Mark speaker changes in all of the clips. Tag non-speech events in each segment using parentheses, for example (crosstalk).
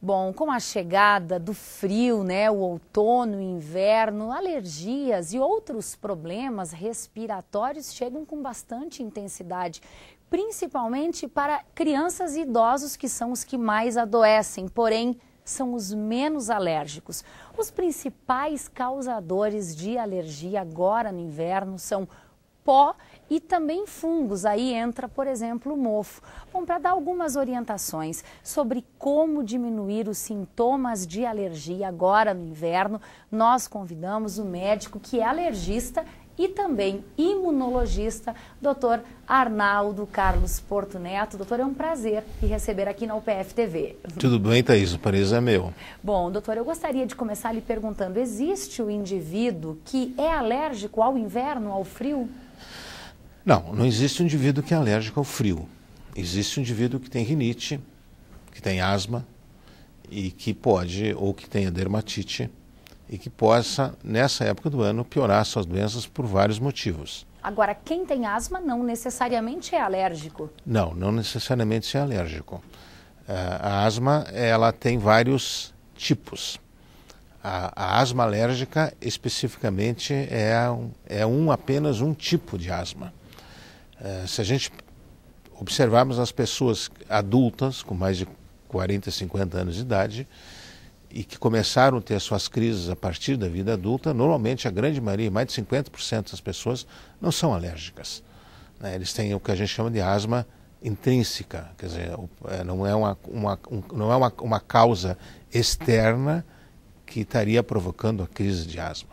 Speaker 1: Bom, com a chegada do frio, né, o outono, o inverno, alergias e outros problemas respiratórios chegam com bastante intensidade, principalmente para crianças e idosos que são os que mais adoecem, porém são os menos alérgicos. Os principais causadores de alergia agora no inverno são pó e também fungos. Aí entra, por exemplo, o mofo. Bom, para dar algumas orientações sobre como diminuir os sintomas de alergia agora no inverno, nós convidamos o médico que é alergista e também imunologista, doutor Arnaldo Carlos Porto Neto. Doutor, é um prazer te receber aqui na UPF TV.
Speaker 2: Tudo bem, Thaís? O prazer é meu.
Speaker 1: Bom, doutor, eu gostaria de começar lhe perguntando, existe o indivíduo que é alérgico ao inverno, ao frio?
Speaker 2: Não, não existe um indivíduo que é alérgico ao frio. Existe um indivíduo que tem rinite, que tem asma e que pode, ou que tenha dermatite, e que possa, nessa época do ano, piorar suas doenças por vários motivos.
Speaker 1: Agora, quem tem asma não necessariamente é alérgico?
Speaker 2: Não, não necessariamente é alérgico. Eh, a asma, ela tem vários tipos. A, a asma alérgica, especificamente, é, um, é um apenas um tipo de asma. É, se a gente observarmos as pessoas adultas, com mais de 40, 50 anos de idade, e que começaram a ter as suas crises a partir da vida adulta, normalmente a grande maioria, mais de 50% das pessoas, não são alérgicas. Né? Eles têm o que a gente chama de asma intrínseca, quer dizer, é, não é uma, uma, um, não é uma, uma causa externa que estaria provocando a crise de asma.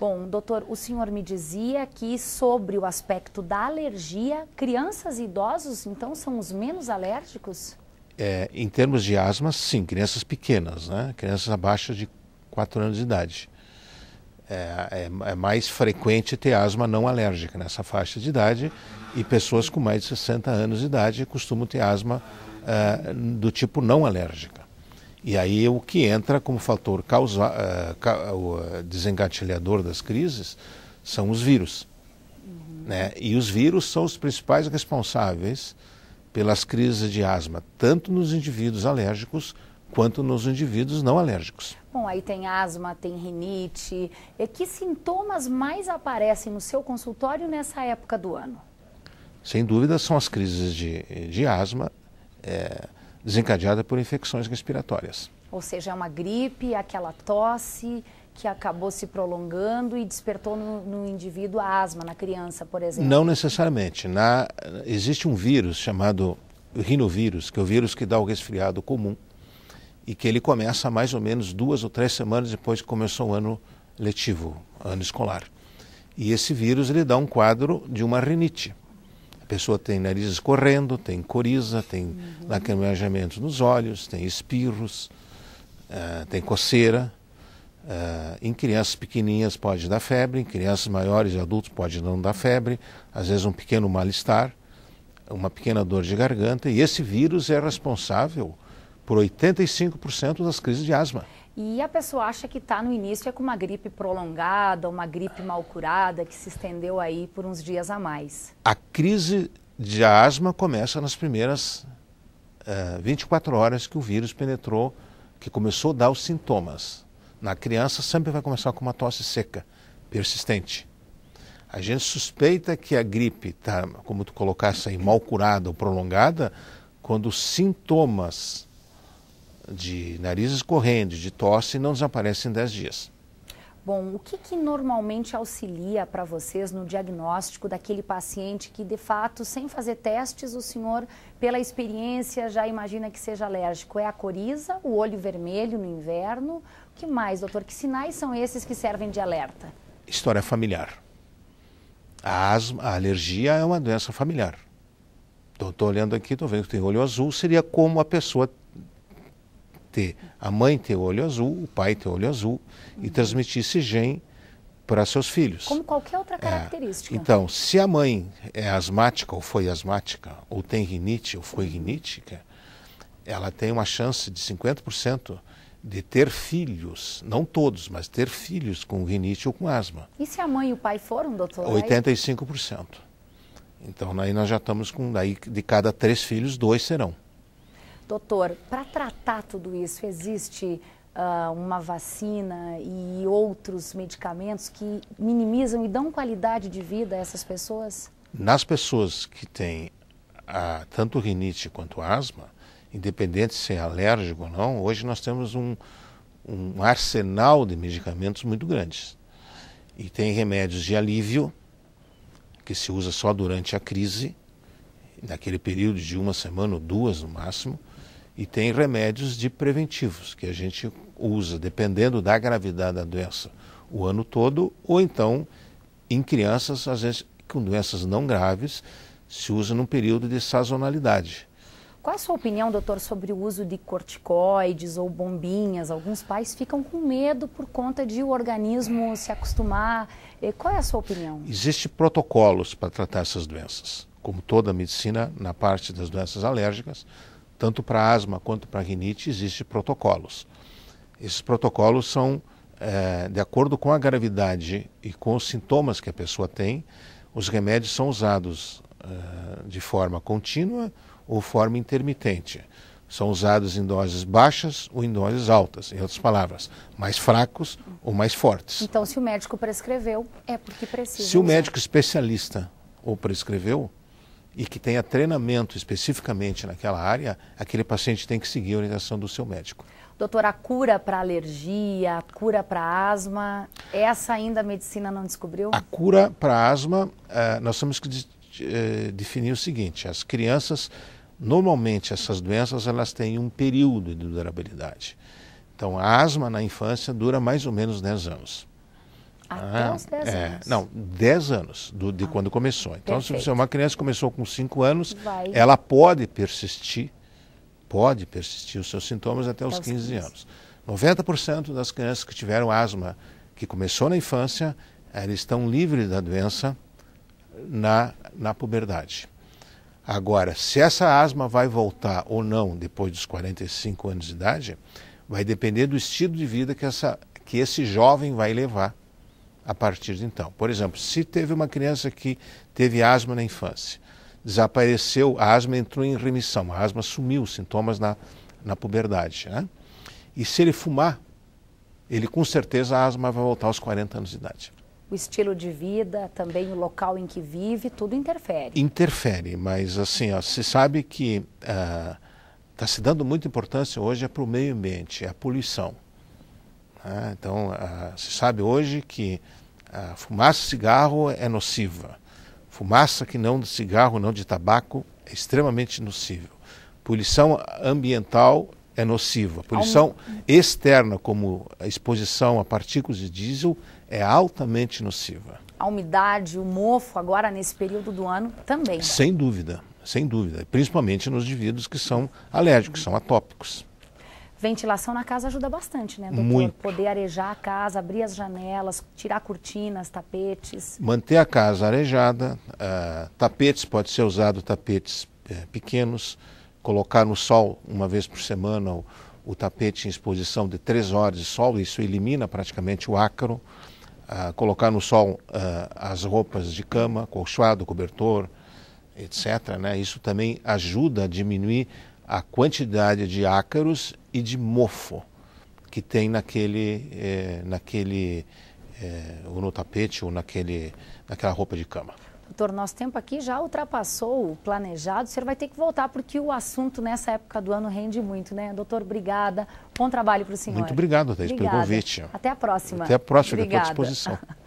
Speaker 1: Bom, doutor, o senhor me dizia que sobre o aspecto da alergia, crianças e idosos, então, são os menos alérgicos?
Speaker 2: É, em termos de asma, sim, crianças pequenas, né? Crianças abaixo de 4 anos de idade. É, é, é, mais frequente ter asma não alérgica nessa faixa de idade e pessoas com mais de 60 anos de idade costumam ter asma é, do tipo não alérgica. E aí é o que entra como fator causa, eh, eh, desengatilhador das crises são os vírus. Uhum. Né? E os vírus são os principais responsáveis pelas crises de asma, tanto nos indivíduos alérgicos quanto nos indivíduos não alérgicos.
Speaker 1: Bom, aí tem asma, tem rinite. E que sintomas mais aparecem no seu consultório nessa época do ano?
Speaker 2: Sem dúvida são as crises de, de asma, é, desencadeada por infecções respiratórias.
Speaker 1: Ou seja, é uma gripe, aquela tosse que acabou se prolongando e despertou no, no indivíduo a asma, na criança, por exemplo? Não
Speaker 2: necessariamente. Na, existe um vírus chamado rinovírus, que é o vírus que dá o resfriado comum e que ele começa mais ou menos duas ou três semanas depois que começou o ano letivo, ano escolar. E esse vírus ele dá um quadro de uma rinite pessoa tem nariz escorrendo, tem coriza, tem uhum. nos olhos, tem espirros, uh, tem coceira. Uh, em crianças pequenininhas pode dar febre, em crianças maiores e adultos pode não dar febre, às vezes um pequeno mal-estar, uma pequena dor de garganta. E esse vírus é responsável por 85% das crises de asma.
Speaker 1: E a pessoa acha que está no início é com uma gripe prolongada, uma gripe mal curada, que se estendeu aí por uns dias a mais. A
Speaker 2: crise de asma começa nas primeiras uh, eh, 24 horas que o vírus penetrou, que começou a dar os sintomas. Na criança sempre vai começar com uma tosse seca, persistente. A gente suspeita que a gripe está, como tu colocasse aí, mal curada ou prolongada, quando os sintomas de nariz escorrendo, de tosse, não desaparece em 10 dias.
Speaker 1: Bom, o que, que normalmente auxilia para vocês no diagnóstico daquele paciente que, de fato, sem fazer testes, o senhor, pela experiência, já imagina que seja alérgico? É a coriza, o olho vermelho no inverno? O que mais, doutor? Que sinais são esses que servem de alerta?
Speaker 2: História familiar. A asma, a alergia é uma doença familiar. Estou olhando aqui, estou vendo que tem olho azul, seria como a pessoa ter a mãe ter olho azul, o pai ter olho azul uhum. e transmitir esse gene para seus filhos.
Speaker 1: Como qualquer outra é, característica. É, então,
Speaker 2: se a mãe é asmática ou foi asmática, ou tem rinite ou foi rinítica, ela tem uma chance de 50% de ter filhos, não todos, mas ter filhos com rinite ou com asma.
Speaker 1: E se a mãe e o pai foram, doutor?
Speaker 2: 85%. Então, aí nós já estamos com, daí de cada três filhos, dois serão.
Speaker 1: Doutor, para tratar tudo isso, existe uh, uma vacina e outros medicamentos que minimizam e dão qualidade de vida a essas pessoas?
Speaker 2: Nas pessoas que têm ah, tanto rinite quanto asma, independente se é alérgico ou não, hoje nós temos um, um arsenal de medicamentos muito grandes. E tem remédios de alívio, que se usa só durante a crise, naquele período de uma semana ou duas no máximo, e tem remédios de preventivos que a gente usa, dependendo da gravidade da doença, o ano todo, ou então em crianças, às vezes com doenças não graves, se usa num período de sazonalidade.
Speaker 1: Qual a sua opinião, doutor, sobre o uso de corticoides ou bombinhas? Alguns pais ficam com medo por conta de o organismo se acostumar. Eh, qual é a sua opinião?
Speaker 2: Existem protocolos para tratar essas doenças. Como toda a medicina, na parte das doenças alérgicas, tanto para asma quanto para rinite, existem protocolos. Esses protocolos são é, de acordo com a gravidade e com os sintomas que a pessoa tem, os remédios são usados é, de forma contínua ou forma intermitente. São usados em doses baixas ou em doses altas, em outras palavras, mais fracos ou mais fortes.
Speaker 1: Então, se o médico prescreveu, é porque precisa. Se o médico
Speaker 2: especialista ou prescreveu, e que tenha treinamento especificamente naquela área, aquele paciente tem que seguir a orientação do seu médico.
Speaker 1: Doutora, a cura para alergia, a cura para asma, essa ainda a medicina não descobriu? A
Speaker 2: cura para asma, eh, nós temos que eh, definir o seguinte: as crianças, normalmente essas doenças, elas têm um período de durabilidade. Então, a asma na infância dura mais ou menos 10 anos.
Speaker 1: Até ah, os 10 é, anos.
Speaker 2: Não, 10 anos do, de ah, quando começou. Então, é perfeito. se uma criança começou com 5 anos, Vai. ela pode persistir, pode persistir os seus sintomas até, até os 15, 15 anos. 90% das crianças que tiveram asma, que começou na infância, elas estão livres da doença na, na puberdade. Agora, se essa asma vai voltar ou não depois dos 45 anos de idade, vai depender do estilo de vida que, essa, que esse jovem vai levar a partir de então. Por exemplo, se teve uma criança que teve asma na infância, desapareceu, a asma entrou em remissão, a asma sumiu, sintomas na, na puberdade. Né? E se ele fumar, ele com certeza a asma vai voltar aos 40 anos de
Speaker 1: idade. O estilo de vida, também o local em que vive, tudo interfere.
Speaker 2: Interfere, mas assim, ó, se sabe que está ah, uh, se dando muita importância hoje é para o meio ambiente, é a poluição. Né? então, ah, se sabe hoje que a fumaça de cigarro é nociva. Fumaça que não de cigarro, não de tabaco, é extremamente nociva. Poluição ambiental é nociva. Poluição externa, como a exposição a partículas de diesel, é altamente nociva.
Speaker 1: A umidade, o mofo, agora nesse período do ano, também. Sem
Speaker 2: dúvida, sem dúvida. Principalmente nos indivíduos que são alérgicos, são atópicos.
Speaker 1: Ventilação na casa ajuda bastante, né, doutor? Muito. Poder arejar a casa, abrir as janelas, tirar cortinas, tapetes.
Speaker 2: Manter a casa arejada, uh, tapetes, pode ser usado tapetes uh, pequenos, colocar no sol uma vez por semana o, o, tapete em exposição de três horas de sol, isso elimina praticamente o ácaro. Uh, colocar no sol eh, as roupas de cama, colchoado, cobertor, etc. Né? Isso também ajuda a diminuir a quantidade de ácaros e de mofo que tem naquele, é, naquele é, ou no tapete ou naquele, naquela roupa de cama.
Speaker 1: Doutor, nosso tempo aqui já ultrapassou o planejado. O senhor vai ter que voltar porque o assunto nessa época do ano rende muito, né? Doutor, obrigada. Bom trabalho para o senhor. Muito obrigado, Thaís, obrigada. pelo convite. Até a próxima. Até a próxima, estou à disposição. (laughs)